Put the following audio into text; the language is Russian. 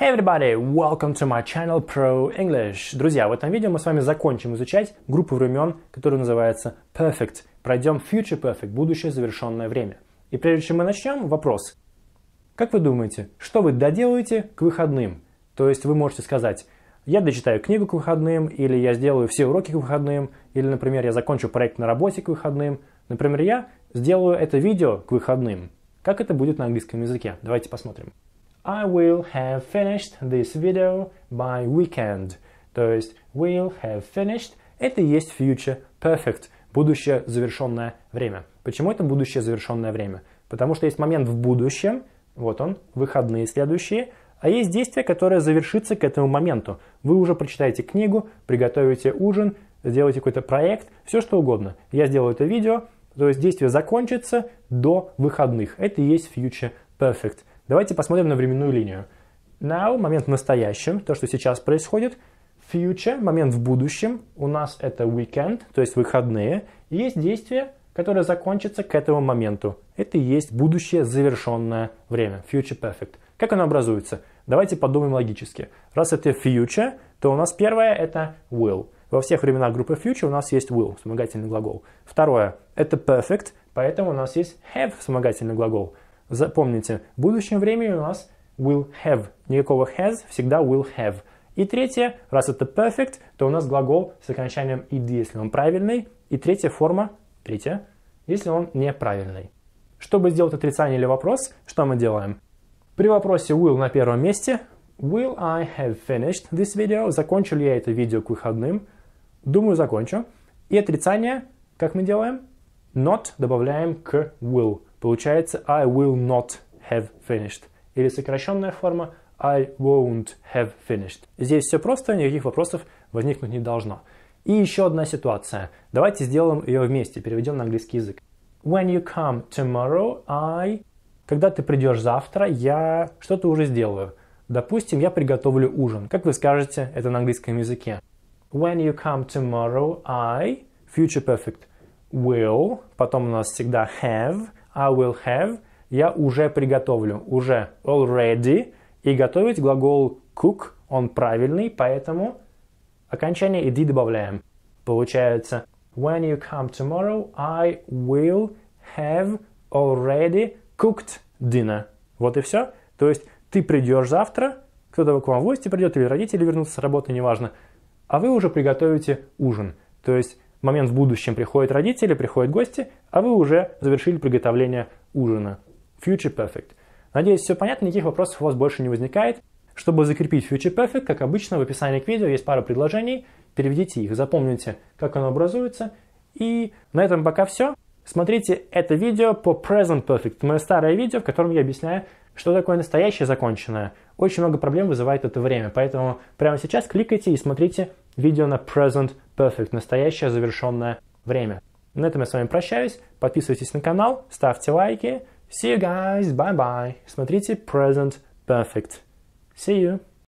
Hey everybody, welcome to my channel Pro English. Друзья, в этом видео мы с вами закончим изучать группу времен, которая называется Perfect. Пройдем Future Perfect, будущее завершенное время. И прежде чем мы начнем, вопрос. Как вы думаете, что вы доделаете к выходным? То есть вы можете сказать, я дочитаю книгу к выходным, или я сделаю все уроки к выходным, или, например, я закончу проект на работе к выходным. Например, я сделаю это видео к выходным. Как это будет на английском языке? Давайте посмотрим. I will have finished this video by weekend. То есть will have finished – это и есть future perfect, будущее завершенное время. Почему это будущее завершенное время? Потому что есть момент в будущем, вот он, выходные следующие, а есть действие, которое завершится к этому моменту. Вы уже прочитаете книгу, приготовите ужин, сделаете какой-то проект, все что угодно. Я сделаю это видео, то есть действие закончится до выходных. Это и есть future perfect. Давайте посмотрим на временную линию. Now – момент в настоящем, то, что сейчас происходит. Future – момент в будущем. У нас это weekend, то есть выходные. И есть действие, которое закончится к этому моменту. Это и есть будущее завершенное время. Future perfect. Как оно образуется? Давайте подумаем логически. Раз это future, то у нас первое – это will. Во всех временах группы future у нас есть will, вспомогательный глагол. Второе – это perfect, поэтому у нас есть have, вспомогательный глагол. Запомните, в будущем времени у нас will have. Никакого has, всегда will have. И третье, раз это perfect, то у нас глагол с окончанием id, если он правильный. И третья форма, третья, если он неправильный. Чтобы сделать отрицание или вопрос, что мы делаем? При вопросе will на первом месте Will I have finished this video? Закончу ли я это видео к выходным? Думаю, закончу. И отрицание, как мы делаем? Not добавляем к will. Получается I will not have finished. Или сокращенная форма I won't have finished. Здесь все просто, никаких вопросов возникнуть не должно. И еще одна ситуация. Давайте сделаем ее вместе, переведем на английский язык. When you come tomorrow, I... Когда ты придешь завтра, я что-то уже сделаю. Допустим, я приготовлю ужин. Как вы скажете это на английском языке? When you come tomorrow, I... Future perfect. Will. Потом у нас всегда have. I will have – я уже приготовлю, уже already. И готовить глагол cook, он правильный, поэтому окончание «иди» добавляем. Получается When you come tomorrow, I will have already cooked dinner. Вот и все. То есть ты придешь завтра, кто-то к вам в гости придет, или родители вернутся с работы, неважно, а вы уже приготовите ужин. То есть момент в будущем приходят родители, приходят гости, а вы уже завершили приготовление ужина. Future Perfect. Надеюсь, все понятно, никаких вопросов у вас больше не возникает. Чтобы закрепить Future Perfect, как обычно, в описании к видео есть пара предложений. Переведите их, запомните, как оно образуется. И на этом пока все. Смотрите это видео по Present Perfect, мое старое видео, в котором я объясняю, что такое настоящее законченное. Очень много проблем вызывает это время, поэтому прямо сейчас кликайте и смотрите видео на Present Perfect, настоящее завершенное время. На этом я с вами прощаюсь. Подписывайтесь на канал, ставьте лайки. See you guys, bye-bye. Смотрите Present Perfect. See you.